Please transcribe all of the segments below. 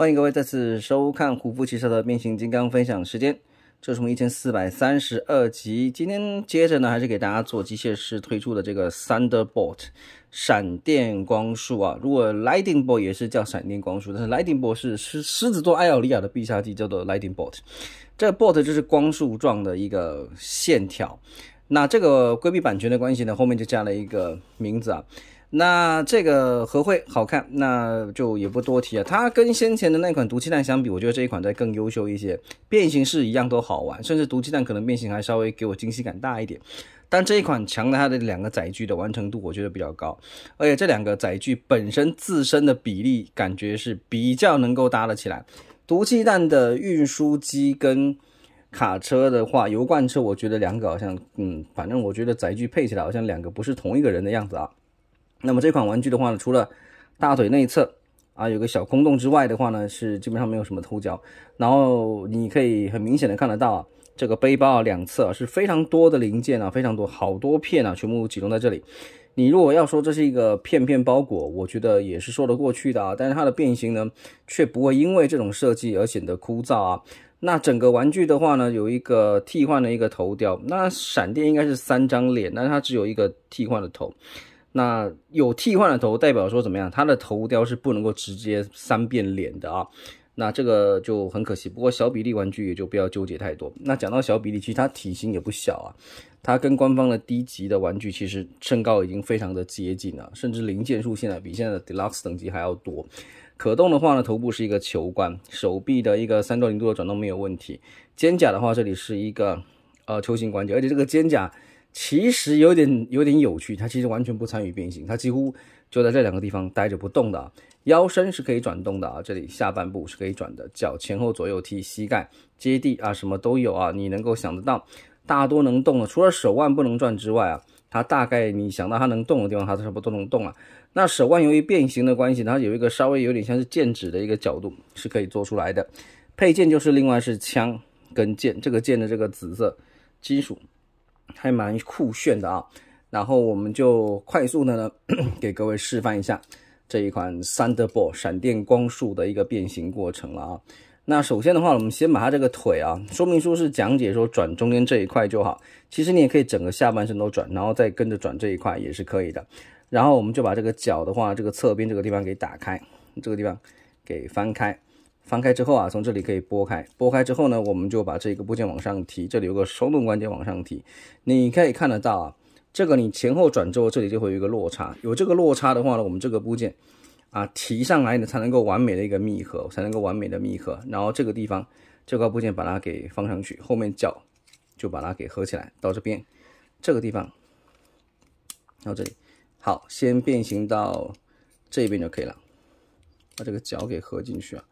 欢迎各位再次收看虎夫汽车的变形金刚分享时间，这是我们一千四百三十二集。今天接着呢，还是给大家做机械师推出的这个 Thunderbolt 闪电光束啊。如果 Lightning Bolt 也是叫闪电光束，但是 Lightning Bolt 是狮子座艾奥利亚的必杀技，叫做 Lightning Bolt。这个 Bolt 就是光束状的一个线条。那这个规避版权的关系呢，后面就加了一个名字啊。那这个和会好看，那就也不多提了。它跟先前的那款毒气弹相比，我觉得这一款在更优秀一些。变形是一样都好玩，甚至毒气弹可能变形还稍微给我惊喜感大一点。但这一款强的，它的两个载具的完成度，我觉得比较高。而且这两个载具本身自身的比例感觉是比较能够搭得起来。毒气弹的运输机跟卡车的话，油罐车，我觉得两个好像，嗯，反正我觉得载具配起来好像两个不是同一个人的样子啊。那么这款玩具的话呢，除了大腿内侧啊有个小空洞之外的话呢，是基本上没有什么凸角。然后你可以很明显的看得到啊，这个背包啊两侧啊是非常多的零件啊，非常多，好多片啊，全部集中在这里。你如果要说这是一个片片包裹，我觉得也是说得过去的啊。但是它的变形呢，却不会因为这种设计而显得枯燥啊。那整个玩具的话呢，有一个替换的一个头雕。那闪电应该是三张脸，但是它只有一个替换的头。那有替换的头，代表说怎么样？它的头雕是不能够直接三变脸的啊。那这个就很可惜。不过小比例玩具也就不要纠结太多。那讲到小比例，其实它体型也不小啊。它跟官方的低级的玩具其实身高已经非常的接近了，甚至零件数现在比现在的 Deluxe 等级还要多。可动的话呢，头部是一个球冠，手臂的一个三到零度的转动没有问题。肩甲的话，这里是一个呃球形关节，而且这个肩甲。其实有点有点有趣，它其实完全不参与变形，它几乎就在这两个地方待着不动的。腰身是可以转动的啊，这里下半部是可以转的，脚前后左右踢，膝盖接地啊，什么都有啊，你能够想得到，大多能动的，除了手腕不能转之外啊，它大概你想到它能动的地方，它差不多都能动啊。那手腕由于变形的关系，它有一个稍微有点像是剑指的一个角度是可以做出来的。配件就是另外是枪跟剑，这个剑的这个紫色金属。还蛮酷炫的啊，然后我们就快速的呢，给各位示范一下这一款 Thunderball 闪电光束的一个变形过程了啊。那首先的话，我们先把它这个腿啊，说明书是讲解说转中间这一块就好，其实你也可以整个下半身都转，然后再跟着转这一块也是可以的。然后我们就把这个脚的话，这个侧边这个地方给打开，这个地方给翻开。翻开之后啊，从这里可以拨开。拨开之后呢，我们就把这个部件往上提。这里有个手动关节往上提，你可以看得到啊。这个你前后转之后，这里就会有一个落差。有这个落差的话呢，我们这个部件啊提上来呢才能够完美的一个密合，才能够完美的密合。然后这个地方这块部件把它给放上去，后面脚就把它给合起来。到这边这个地方，到这里，好，先变形到这边就可以了。把这个脚给合进去啊。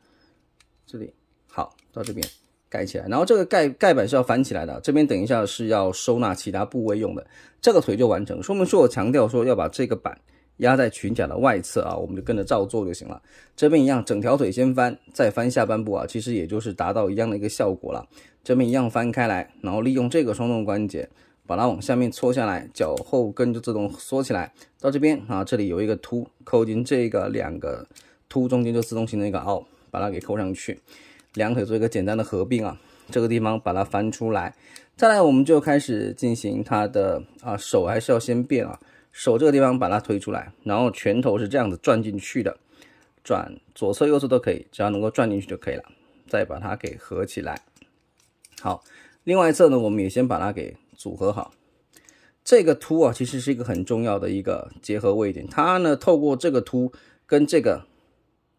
这里好，到这边盖起来，然后这个盖盖板是要翻起来的，这边等一下是要收纳其他部位用的，这个腿就完成。说明书我强调说要把这个板压在裙甲的外侧啊，我们就跟着照做就行了。这边一样，整条腿先翻，再翻下半部啊，其实也就是达到一样的一个效果了。这边一样翻开来，然后利用这个双动关节把它往下面搓下来，脚后跟就自动缩起来。到这边啊，这里有一个凸，扣进这个两个凸中间就自动形成一个凹。把它给扣上去，两腿做一个简单的合并啊，这个地方把它翻出来，再来我们就开始进行它的啊手还是要先变啊，手这个地方把它推出来，然后拳头是这样子转进去的，转左侧右侧都可以，只要能够转进去就可以了，再把它给合起来。好，另外一侧呢，我们也先把它给组合好。这个凸啊，其实是一个很重要的一个结合位点，它呢透过这个凸跟这个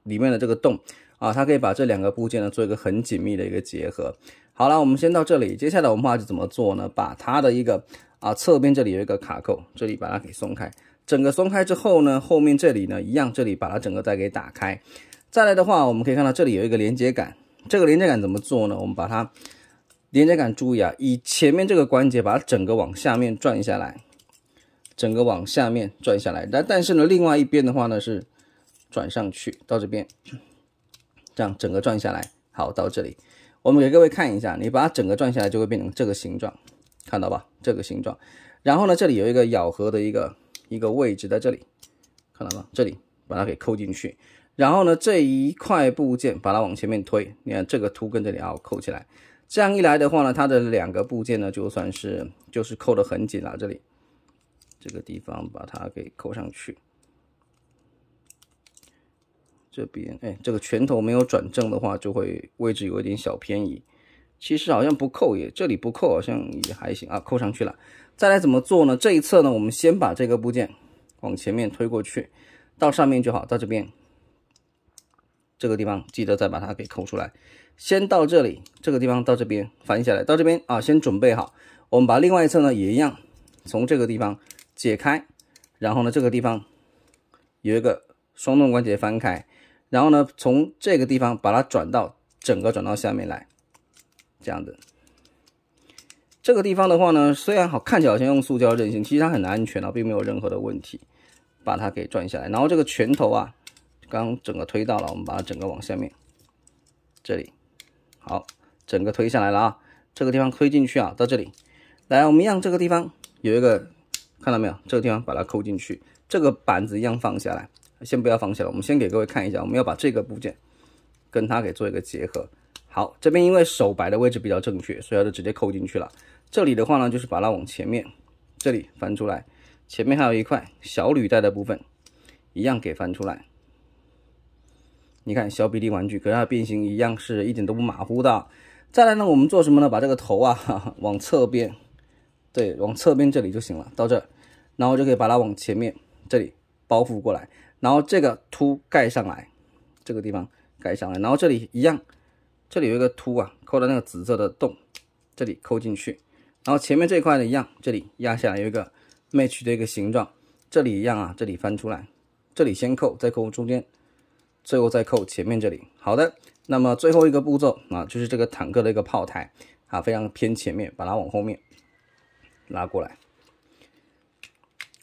里面的这个洞。啊，它可以把这两个部件呢做一个很紧密的一个结合。好了，我们先到这里。接下来我们画就怎么做呢？把它的一个啊侧边这里有一个卡扣，这里把它给松开。整个松开之后呢，后面这里呢一样，这里把它整个再给打开。再来的话，我们可以看到这里有一个连接杆，这个连接杆怎么做呢？我们把它连接杆注意啊，以前面这个关节把它整个往下面转下来，整个往下面转下来。但但是呢，另外一边的话呢是转上去到这边。这样整个转下来，好，到这里，我们给各位看一下，你把它整个转下来，就会变成这个形状，看到吧？这个形状。然后呢，这里有一个咬合的一个一个位置在这里，看到吗？这里把它给扣进去。然后呢，这一块部件把它往前面推，你看这个凸跟这里啊扣起来。这样一来的话呢，它的两个部件呢就算是就是扣的很紧了。这里这个地方把它给扣上去。这边哎，这个拳头没有转正的话，就会位置有一点小偏移。其实好像不扣也，这里不扣好像也还行啊。扣上去了，再来怎么做呢？这一侧呢，我们先把这个部件往前面推过去，到上面就好。到这边，这个地方记得再把它给扣出来。先到这里，这个地方到这边翻下来，到这边啊，先准备好。我们把另外一侧呢也一样，从这个地方解开，然后呢，这个地方有一个双动关节翻开。然后呢，从这个地方把它转到整个转到下面来，这样子。这个地方的话呢，虽然好看起来好像用塑胶韧性，其实它很安全啊，并没有任何的问题，把它给转下来。然后这个拳头啊，刚整个推到了，我们把它整个往下面，这里，好，整个推下来了啊。这个地方推进去啊，到这里。来，我们让这个地方有一个，看到没有？这个地方把它扣进去，这个板子一样放下来。先不要放下来，我们先给各位看一下，我们要把这个部件跟它给做一个结合。好，这边因为手摆的位置比较正确，所以它就直接扣进去了。这里的话呢，就是把它往前面这里翻出来，前面还有一块小履带的部分，一样给翻出来。你看，小比例玩具跟它变形一样是一点都不马虎的。再来呢，我们做什么呢？把这个头啊往侧边，对，往侧边这里就行了，到这，然后就可以把它往前面这里包覆过来。然后这个凸盖上来，这个地方盖上来，然后这里一样，这里有一个凸啊，扣到那个紫色的洞，这里扣进去。然后前面这块呢一样，这里压下来有一个 match 的一个形状，这里一样啊，这里翻出来，这里先扣，再扣中间，最后再扣前面这里。好的，那么最后一个步骤啊，就是这个坦克的一个炮台啊，非常偏前面，把它往后面拉过来，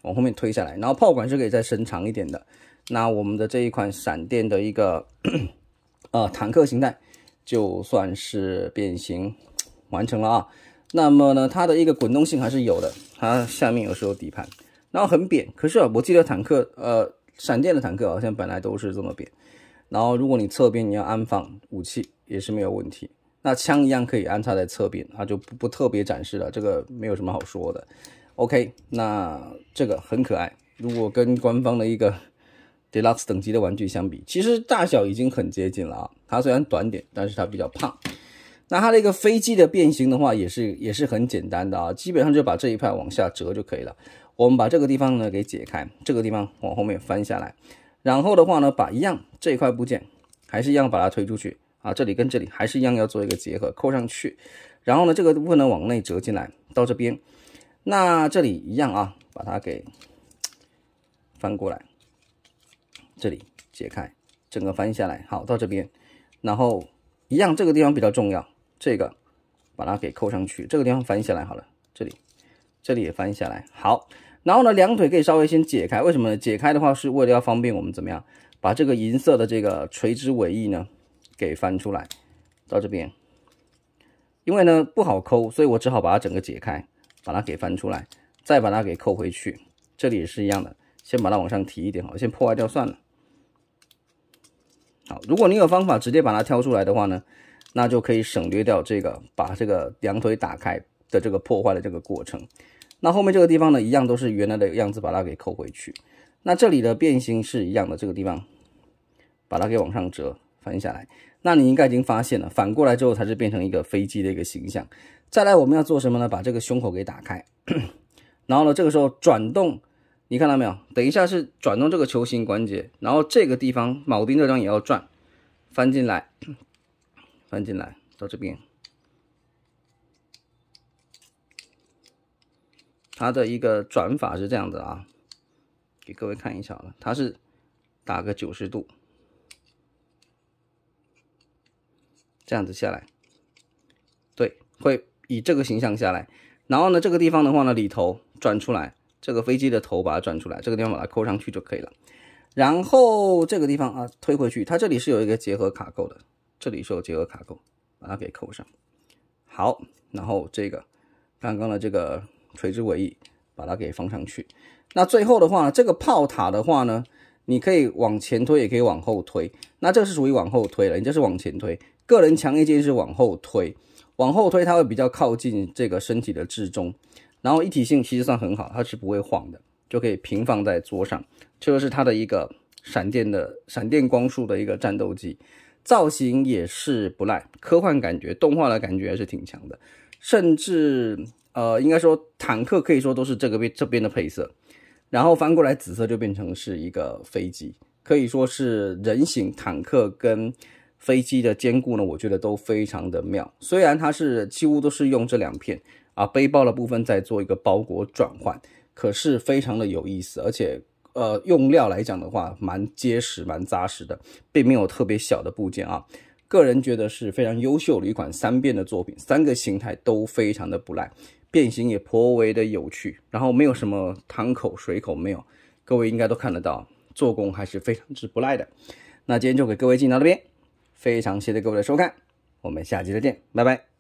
往后面推下来，然后炮管是可以再伸长一点的。那我们的这一款闪电的一个 呃坦克形态，就算是变形完成了啊。那么呢，它的一个滚动性还是有的，它下面有候底盘，然后很扁。可是啊，我记得坦克呃闪电的坦克好像本来都是这么扁。然后如果你侧边你要安放武器也是没有问题，那枪一样可以安插在侧边，它就不不特别展示了，这个没有什么好说的。OK，那这个很可爱，如果跟官方的一个。跟 Lux 等级的玩具相比，其实大小已经很接近了啊。它虽然短点，但是它比较胖。那它的一个飞机的变形的话，也是也是很简单的啊，基本上就把这一块往下折就可以了。我们把这个地方呢给解开，这个地方往后面翻下来，然后的话呢，把一样这一块部件，还是一样把它推出去啊。这里跟这里还是一样要做一个结合扣上去。然后呢，这个部分呢往内折进来到这边，那这里一样啊，把它给翻过来。这里解开，整个翻下来，好到这边，然后一样这个地方比较重要，这个把它给扣上去，这个地方翻下来好了，这里，这里也翻下来，好，然后呢，两腿可以稍微先解开，为什么呢？解开的话是为了要方便我们怎么样，把这个银色的这个垂直尾翼呢给翻出来，到这边，因为呢不好抠，所以我只好把它整个解开，把它给翻出来，再把它给扣回去，这里也是一样的，先把它往上提一点，好，先破坏掉算了。好，如果你有方法直接把它挑出来的话呢，那就可以省略掉这个把这个两腿打开的这个破坏的这个过程。那后面这个地方呢，一样都是原来的样子，把它给扣回去。那这里的变形是一样的，这个地方把它给往上折翻下来。那你应该已经发现了，反过来之后它是变成一个飞机的一个形象。再来，我们要做什么呢？把这个胸口给打开，然后呢，这个时候转动。你看到没有？等一下是转动这个球形关节，然后这个地方铆钉这张也要转，翻进来，翻进来到这边。它的一个转法是这样的啊，给各位看一下啊，了，它是打个九十度，这样子下来，对，会以这个形象下来，然后呢，这个地方的话呢，里头转出来。这个飞机的头把它转出来，这个地方把它扣上去就可以了。然后这个地方啊推回去，它这里是有一个结合卡扣的，这里是有结合卡扣，把它给扣上。好，然后这个刚刚的这个垂直尾翼把它给放上去。那最后的话，这个炮塔的话呢，你可以往前推，也可以往后推。那这个是属于往后推了，你这是往前推。个人强烈建议是往后推，往后推它会比较靠近这个身体的至中。然后一体性其实算很好，它是不会晃的，就可以平放在桌上。这个是它的一个闪电的闪电光束的一个战斗机，造型也是不赖，科幻感觉、动画的感觉还是挺强的。甚至呃，应该说坦克可以说都是这个边这边的配色。然后翻过来紫色就变成是一个飞机，可以说是人形坦克跟飞机的兼顾呢，我觉得都非常的妙。虽然它是几乎都是用这两片。啊，背包的部分再做一个包裹转换，可是非常的有意思，而且呃，用料来讲的话，蛮结实、蛮扎实的，并没有特别小的部件啊。个人觉得是非常优秀的一款三变的作品，三个形态都非常的不赖，变形也颇为的有趣。然后没有什么汤口水口没有，各位应该都看得到，做工还是非常之不赖的。那今天就给各位进到这边，非常谢谢各位的收看，我们下期再见，拜拜。